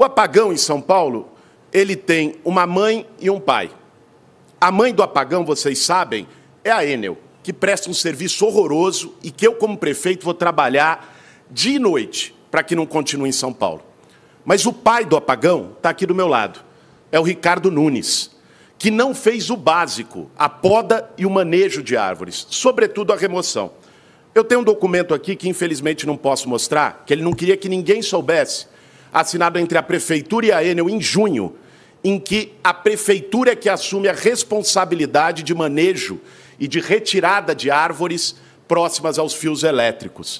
O apagão em São Paulo, ele tem uma mãe e um pai. A mãe do apagão, vocês sabem, é a Enel, que presta um serviço horroroso e que eu, como prefeito, vou trabalhar dia e noite para que não continue em São Paulo. Mas o pai do apagão está aqui do meu lado. É o Ricardo Nunes, que não fez o básico, a poda e o manejo de árvores, sobretudo a remoção. Eu tenho um documento aqui que infelizmente não posso mostrar, que ele não queria que ninguém soubesse, assinado entre a Prefeitura e a Enel em junho, em que a Prefeitura é que assume a responsabilidade de manejo e de retirada de árvores próximas aos fios elétricos.